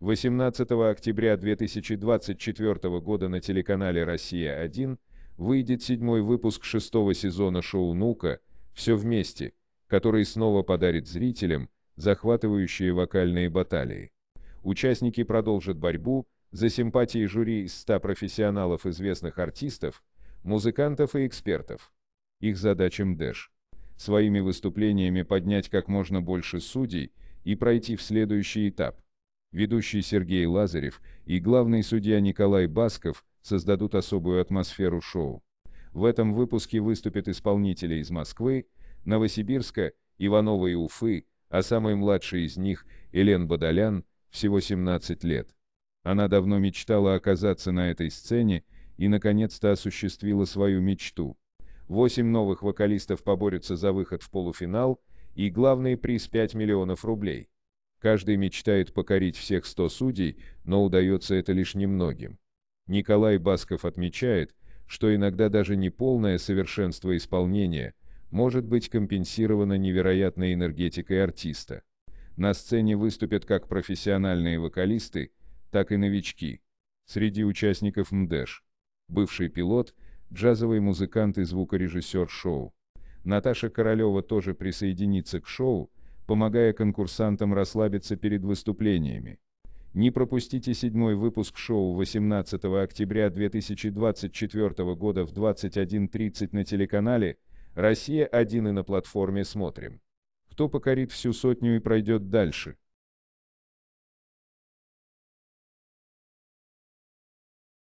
18 октября 2024 года на телеканале «Россия-1» выйдет седьмой выпуск шестого сезона шоу Нука Все вместе», который снова подарит зрителям захватывающие вокальные баталии. Участники продолжат борьбу за симпатии жюри из 100 профессионалов известных артистов, музыкантов и экспертов. Их задача МДЭШ – своими выступлениями поднять как можно больше судей и пройти в следующий этап ведущий Сергей Лазарев и главный судья Николай Басков создадут особую атмосферу шоу. В этом выпуске выступят исполнители из Москвы, Новосибирска, Иванова и Уфы, а самый младший из них, Елен Бадалян, всего 17 лет. Она давно мечтала оказаться на этой сцене и наконец-то осуществила свою мечту. Восемь новых вокалистов поборются за выход в полуфинал и главный приз 5 миллионов рублей. Каждый мечтает покорить всех 100 судей, но удается это лишь немногим. Николай Басков отмечает, что иногда даже неполное совершенство исполнения может быть компенсировано невероятной энергетикой артиста. На сцене выступят как профессиональные вокалисты, так и новички. Среди участников МДЭШ. Бывший пилот, джазовый музыкант и звукорежиссер шоу. Наташа Королева тоже присоединится к шоу, помогая конкурсантам расслабиться перед выступлениями. Не пропустите седьмой выпуск шоу 18 октября 2024 года в 21.30 на телеканале «Россия-1» и на платформе «Смотрим». Кто покорит всю сотню и пройдет дальше –